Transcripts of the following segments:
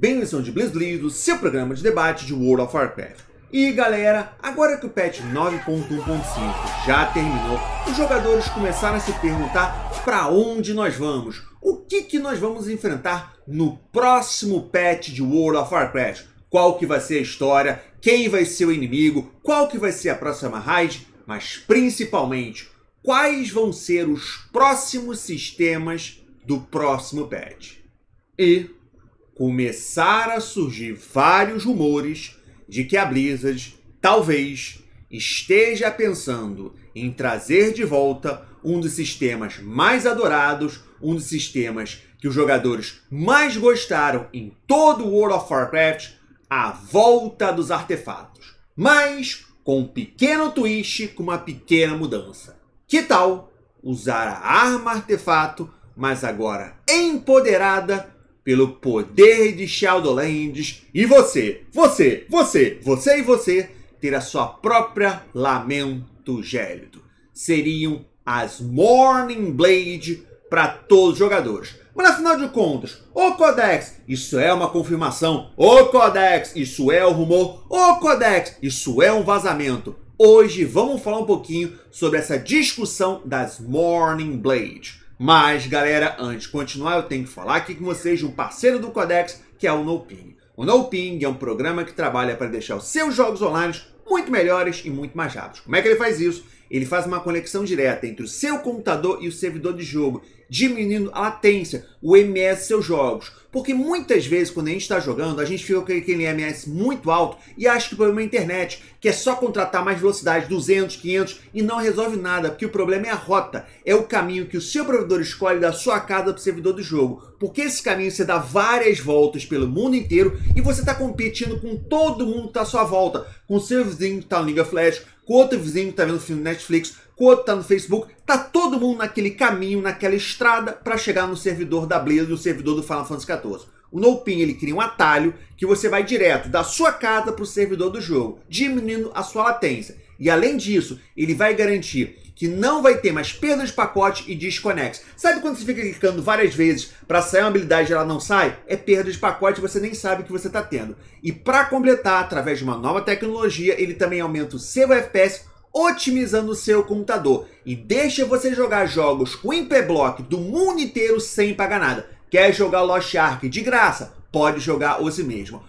Bem-vindo Benção de Blizzlido, seu programa de debate de World of Warcraft. E galera, agora que o patch 9.1.5 já terminou, os jogadores começaram a se perguntar para onde nós vamos, o que, que nós vamos enfrentar no próximo patch de World of Warcraft, qual que vai ser a história, quem vai ser o inimigo, qual que vai ser a próxima raid, mas principalmente, quais vão ser os próximos sistemas do próximo patch. E começaram a surgir vários rumores de que a Blizzard talvez esteja pensando em trazer de volta um dos sistemas mais adorados, um dos sistemas que os jogadores mais gostaram em todo o World of Warcraft, a volta dos artefatos. Mas com um pequeno twist, com uma pequena mudança. Que tal usar a arma artefato, mas agora empoderada pelo poder de Shadowlands e você, você, você, você e você ter a sua própria lamento gélido. Seriam as Morning Blade para todos os jogadores. Mas afinal de contas, o Codex, isso é uma confirmação. O Codex, isso é o rumor. O Codex, isso é um vazamento. Hoje vamos falar um pouquinho sobre essa discussão das Morning Blade. Mas, galera, antes de continuar, eu tenho que falar aqui com vocês de um parceiro do Codex, que é o NoPing. O NoPing é um programa que trabalha para deixar os seus jogos online muito melhores e muito mais rápidos. Como é que ele faz isso? Ele faz uma conexão direta entre o seu computador e o servidor de jogo, diminuindo a latência, o MS seus jogos. Porque muitas vezes, quando a gente está jogando, a gente fica com aquele MS muito alto e acha que o problema é a internet, que é só contratar mais velocidade, 200, 500, e não resolve nada, porque o problema é a rota, é o caminho que o seu provedor escolhe da sua casa para o servidor do jogo. Porque esse caminho você dá várias voltas pelo mundo inteiro e você está competindo com todo mundo que está à sua volta, com o seu vizinho que está no League of Legends, com outro vizinho que está vendo filme Netflix, com outro está no Facebook. Tá todo mundo naquele caminho, naquela estrada para chegar no servidor da Blizzard, no servidor do Final Fantasy XIV. O NoPin ele cria um atalho que você vai direto da sua casa para o servidor do jogo, diminuindo a sua latência. E além disso, ele vai garantir que não vai ter mais perda de pacote e desconexo. Sabe quando você fica clicando várias vezes para sair uma habilidade e ela não sai? É perda de pacote, você nem sabe que você está tendo. E para completar, através de uma nova tecnologia, ele também aumenta o seu FPS, otimizando o seu computador e deixa você jogar jogos com Impeblock do mundo inteiro sem pagar nada. Quer jogar Lost Ark de graça? Pode jogar hoje mesmo.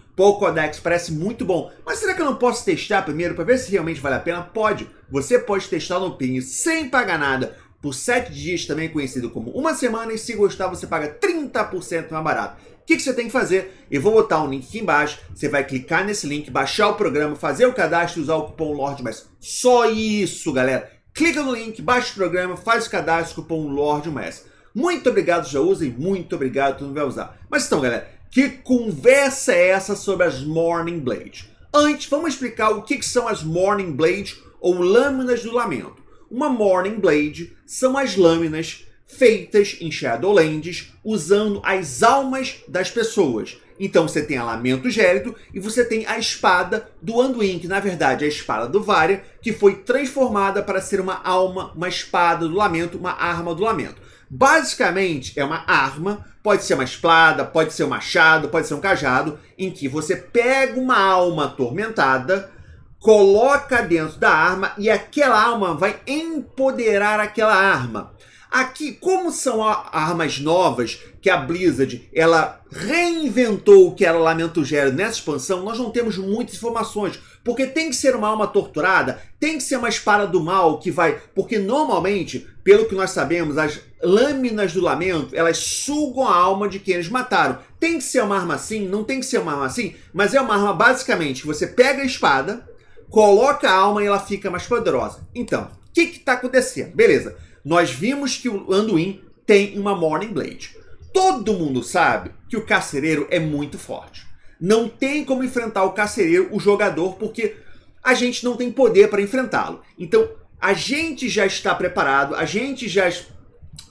Dex parece muito bom. Mas será que eu não posso testar primeiro para ver se realmente vale a pena? Pode. Você pode testar no PIN sem pagar nada por 7 dias, também conhecido como uma semana, e se gostar você paga 30% mais barato. O que, que, você tem que fazer? Eu vou botar um link aqui embaixo, você vai clicar nesse link, baixar o programa, fazer o cadastro e usar o cupom LORD, mas só isso, galera. Clica no link, baixa o programa, faz o cadastro, cupom LORDMES. Muito obrigado, já usem, muito obrigado, tu não vai usar. Mas então, galera, que conversa é essa sobre as Morning Blades? Antes, vamos explicar o que são as Morning Blades ou lâminas do lamento. Uma Morning Blade são as lâminas feitas em Shadowlands usando as almas das pessoas. Então você tem a Lamento Gélido e você tem a espada do Anduin, que na verdade é a espada do Varya, que foi transformada para ser uma alma, uma espada do lamento, uma arma do lamento. Basicamente, é uma arma, pode ser uma espada, pode ser um machado, pode ser um cajado, em que você pega uma alma atormentada, coloca dentro da arma e aquela alma vai empoderar aquela arma. Aqui, como são armas novas que a Blizzard ela reinventou o que era Lamento Gério nessa expansão, nós não temos muitas informações. Porque tem que ser uma alma torturada, tem que ser uma espada do mal que vai. Porque normalmente, pelo que nós sabemos, as lâminas do lamento elas sugam a alma de quem eles mataram. Tem que ser uma arma assim, não tem que ser uma arma assim, mas é uma arma basicamente. Você pega a espada, coloca a alma e ela fica mais poderosa. Então, o que está acontecendo? Beleza. Nós vimos que o Anduin tem uma Morning Blade. Todo mundo sabe que o carcereiro é muito forte não tem como enfrentar o carcereiro, o jogador, porque a gente não tem poder para enfrentá-lo. Então, a gente já está preparado, a gente já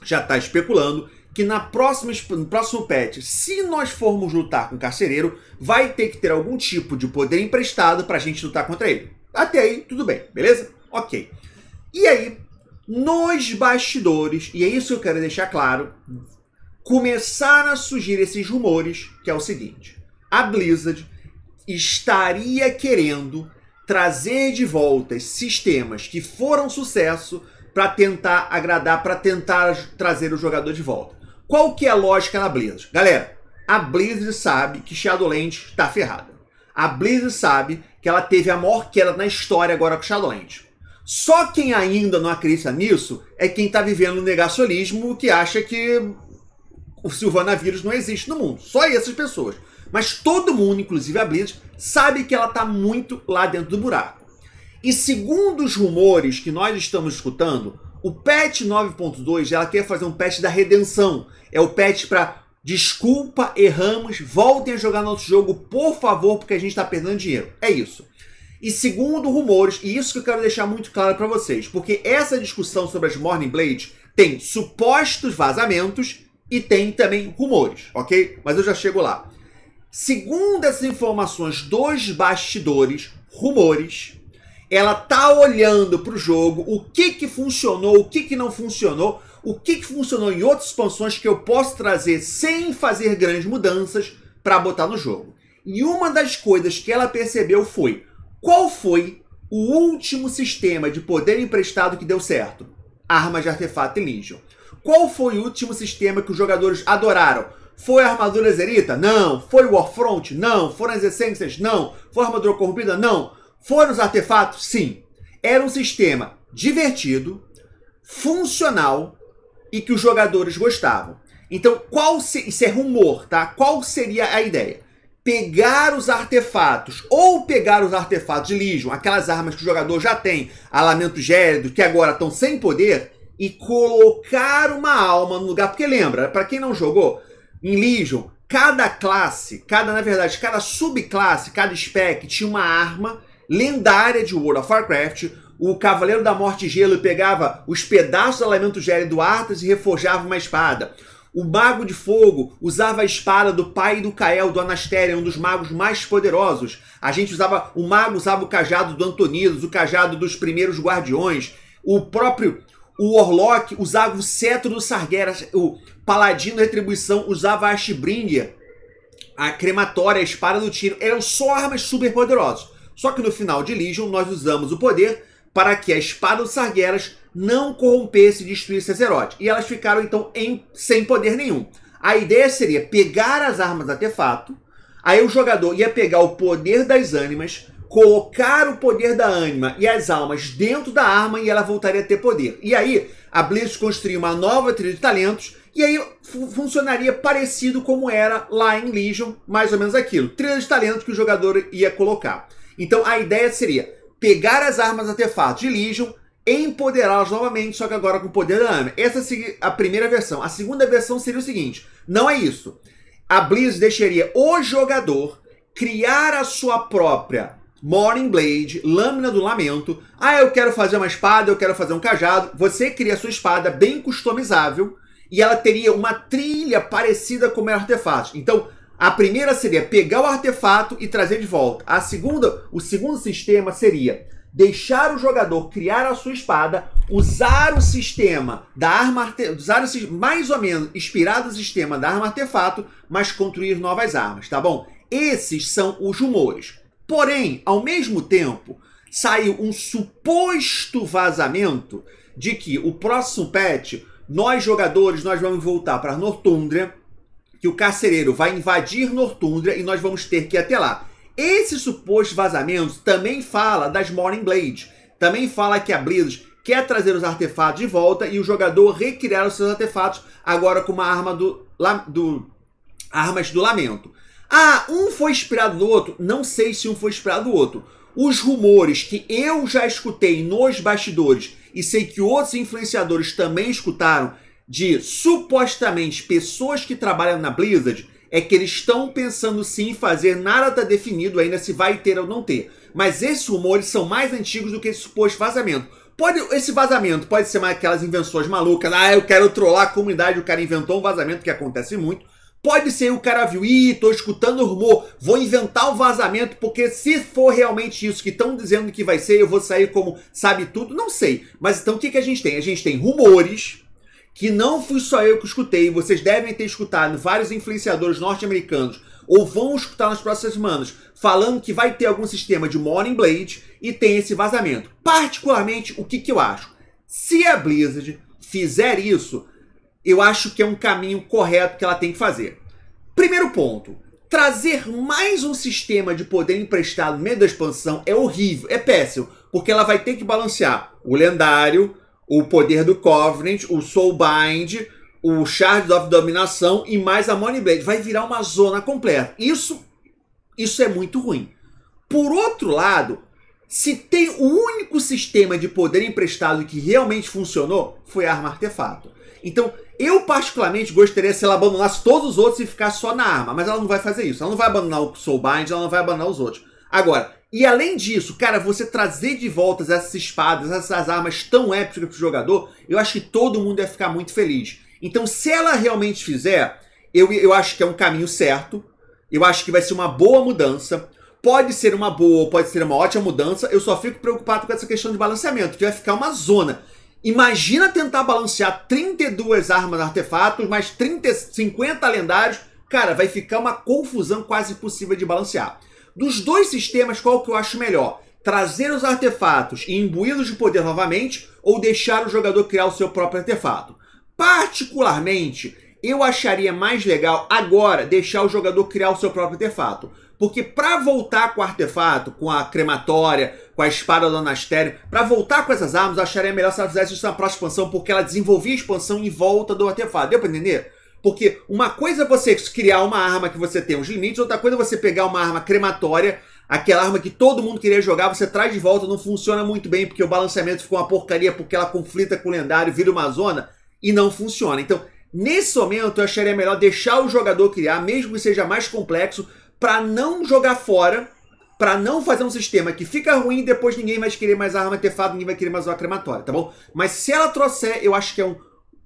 já está especulando que na próxima, no próximo patch, se nós formos lutar com o carcereiro, vai ter que ter algum tipo de poder emprestado para a gente lutar contra ele. Até aí, tudo bem, beleza? Ok. E aí, nos bastidores, e é isso que eu quero deixar claro, começaram a surgir esses rumores, que é o seguinte a Blizzard estaria querendo trazer de volta sistemas que foram sucesso para tentar agradar, para tentar trazer o jogador de volta. Qual que é a lógica na Blizzard? Galera, a Blizzard sabe que Shadowlands está ferrada. A Blizzard sabe que ela teve a maior queda na história agora com Shadowlands. Só quem ainda não acredita nisso é quem está vivendo o negacionismo que acha que o silvanavírus não existe no mundo. Só essas pessoas. Mas todo mundo, inclusive a Blizzard, sabe que ela está muito lá dentro do buraco. E segundo os rumores que nós estamos escutando, o patch 9.2 ela quer fazer um patch da redenção. É o patch para desculpa, erramos, voltem a jogar nosso jogo, por favor, porque a gente está perdendo dinheiro. É isso. E segundo rumores, e isso que eu quero deixar muito claro para vocês, porque essa discussão sobre as Morning Blades tem supostos vazamentos e tem também rumores, ok? Mas eu já chego lá. Segundo essas informações dos bastidores, rumores, ela tá olhando para o jogo, o que que funcionou, o que que não funcionou, o que que funcionou em outras expansões que eu posso trazer sem fazer grandes mudanças para botar no jogo. E uma das coisas que ela percebeu foi qual foi o último sistema de poder emprestado que deu certo? Armas de artefato e Legion. Qual foi o último sistema que os jogadores adoraram? Foi a armadura Ezerita? Não. Foi o Warfront? Não. Foram as essências? Não. Foi a armadura corrompida? Não. Foram os artefatos? Sim. Era um sistema divertido, funcional e que os jogadores gostavam. Então, qual se, isso é rumor, tá? Qual seria a ideia? Pegar os artefatos ou pegar os artefatos de Legion, aquelas armas que o jogador já tem, alamento gélido, que agora estão sem poder, e colocar uma alma no lugar. Porque lembra, para quem não jogou, em Legion, cada classe, cada, na verdade, cada subclasse, cada spec tinha uma arma lendária de World of Warcraft. O Cavaleiro da Morte Gelo pegava os pedaços do elemento gelo do Arthas e reforjava uma espada. O Mago de Fogo usava a espada do pai do Cael, do Anastério um dos magos mais poderosos. A gente usava, o mago usava o cajado do Antonidas, o cajado dos primeiros guardiões. O próprio o Orlok usava o cetro do Sargeras. O, paladino retribuição usava a Ashbringer, a crematória, a espada do tiro. Eram só armas super poderosas. Só que no final de Legion nós usamos o poder para que a espada dos Sargeras não corrompesse e destruísse Azeroth. E elas ficaram então em, sem poder nenhum. A ideia seria pegar as armas artefato, aí o jogador ia pegar o poder das ânimas, colocar o poder da ânima e as almas dentro da arma e ela voltaria a ter poder. E aí a Blitz construiu uma nova trilha de talentos e aí funcionaria parecido como era lá em Legion, mais ou menos aquilo. Trilha de talentos que o jogador ia colocar. Então a ideia seria pegar as armas artefatos de Legion, empoderá-las novamente, só que agora com o poder da Ana. Essa é seria a primeira versão. A segunda versão seria o seguinte: não é isso. A Blizzard deixaria o jogador criar a sua própria Morning Blade, Lâmina do Lamento. Ah, eu quero fazer uma espada, eu quero fazer um cajado. Você cria a sua espada bem customizável e ela teria uma trilha parecida com o artefato. Então, a primeira seria pegar o artefato e trazer de volta. A segunda, o segundo sistema seria deixar o jogador criar a sua espada, usar o sistema da arma, usar mais ou menos inspirado no sistema da arma artefato, mas construir novas armas, tá bom? Esses são os rumores. Porém, ao mesmo tempo, saiu um suposto vazamento de que o próximo patch nós, jogadores, nós vamos voltar para Nortundria, que o carcereiro vai invadir Nortundria e nós vamos ter que ir até lá. Esse suposto vazamento também fala das Morning Blade, também fala que a Blizzard quer trazer os artefatos de volta e o jogador recriar os seus artefatos agora com uma arma do, do armas do lamento. Ah, um foi inspirado no outro? Não sei se um foi inspirado no outro os rumores que eu já escutei nos bastidores e sei que outros influenciadores também escutaram de supostamente pessoas que trabalham na Blizzard é que eles estão pensando sim em fazer, nada está definido ainda se vai ter ou não ter. Mas esses rumores são mais antigos do que esse suposto vazamento. Pode, esse vazamento pode ser mais aquelas invenções malucas, ah, eu quero trollar a comunidade, o cara inventou um vazamento que acontece muito. Pode ser o cara viu, ih, tô escutando o rumor, vou inventar um vazamento, porque se for realmente isso que estão dizendo que vai ser, eu vou sair como sabe tudo, não sei. Mas então o que, que a gente tem? A gente tem rumores, que não fui só eu que escutei, vocês devem ter escutado vários influenciadores norte-americanos, ou vão escutar nas próximas semanas, falando que vai ter algum sistema de Morning Blade e tem esse vazamento. Particularmente, o que, que eu acho? Se a Blizzard fizer isso, eu acho que é um caminho correto que ela tem que fazer. Primeiro ponto, trazer mais um sistema de poder emprestado no meio da expansão é horrível, é péssimo, porque ela vai ter que balancear o lendário, o poder do Covenant, o Soul Bind, o Shard of Dominação e mais a Money Blade. Vai virar uma zona completa. Isso, isso é muito ruim. Por outro lado, se tem o único sistema de poder emprestado que realmente funcionou, foi a arma artefato. Então, eu, particularmente, gostaria se ela abandonasse todos os outros e ficar só na arma, mas ela não vai fazer isso. Ela não vai abandonar o Soulbind, ela não vai abandonar os outros. Agora, e além disso, cara, você trazer de volta essas espadas, essas armas tão épicas pro jogador, eu acho que todo mundo ia ficar muito feliz. Então, se ela realmente fizer, eu, eu acho que é um caminho certo. Eu acho que vai ser uma boa mudança. Pode ser uma boa, pode ser uma ótima mudança. Eu só fico preocupado com essa questão de balanceamento, que vai ficar uma zona. Imagina tentar balancear 32 armas artefatos, mais 30, 50 lendários. Cara, vai ficar uma confusão quase impossível de balancear. Dos dois sistemas, qual que eu acho melhor? Trazer os artefatos e imbuí-los de poder novamente ou deixar o jogador criar o seu próprio artefato? Particularmente, eu acharia mais legal agora deixar o jogador criar o seu próprio artefato. Porque para voltar com o artefato, com a crematória, com a espada do Anastério, para voltar com essas armas, eu acharia melhor se ela fizesse isso na próxima expansão, porque ela desenvolvia a expansão em volta do artefato. Deu pra entender? Porque uma coisa é você criar uma arma que você tem os limites, outra coisa é você pegar uma arma crematória, aquela arma que todo mundo queria jogar, você traz de volta, não funciona muito bem, porque o balanceamento ficou uma porcaria, porque ela conflita com o lendário, vira uma zona, e não funciona. Então, nesse momento, eu acharia melhor deixar o jogador criar, mesmo que seja mais complexo, para não jogar fora, para não fazer um sistema que fica ruim e depois ninguém vai querer mais arma fado ninguém vai querer mais uma crematória, tá bom? Mas se ela trouxer, eu acho que é um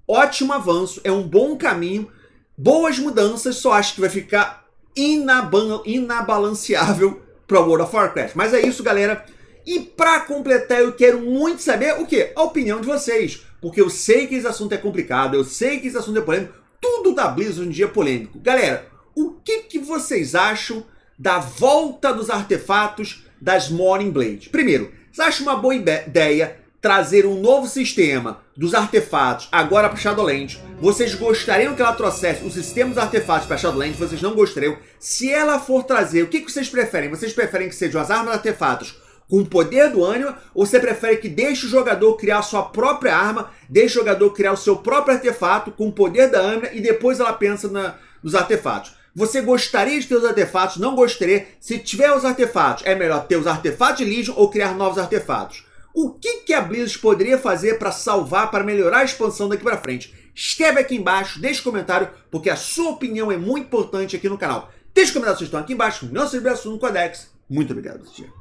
ótimo avanço, é um bom caminho, boas mudanças, só acho que vai ficar inabalanceável para World of Warcraft. Mas é isso, galera. E para completar, eu quero muito saber o que? A opinião de vocês. Porque eu sei que esse assunto é complicado, eu sei que esse assunto é polêmico. Tudo da Blizzard um dia é polêmico. Galera, o que, que vocês acham da volta dos artefatos das Morning Blades? Primeiro, vocês acham uma boa ideia trazer um novo sistema dos artefatos agora para Shadowlands? Vocês gostariam que ela trouxesse o sistema dos artefatos para Shadowlands? Vocês não gostariam? Se ela for trazer, o que, que vocês preferem? Vocês preferem que sejam as armas artefatos com o poder do ânima, ou você prefere que deixe o jogador criar sua própria arma, deixe o jogador criar o seu próprio artefato com o poder da ânima e depois ela pensa na, nos artefatos? Você gostaria de ter os artefatos? Não gostaria? Se tiver os artefatos, é melhor ter os artefatos de Legion ou criar novos artefatos? O que, que a Blizzard poderia fazer para salvar, para melhorar a expansão daqui para frente? Escreve aqui embaixo, deixe um comentário, porque a sua opinião é muito importante aqui no canal. Deixe os comentários que estão aqui embaixo, não se esqueça no Codex. Muito obrigado, tia.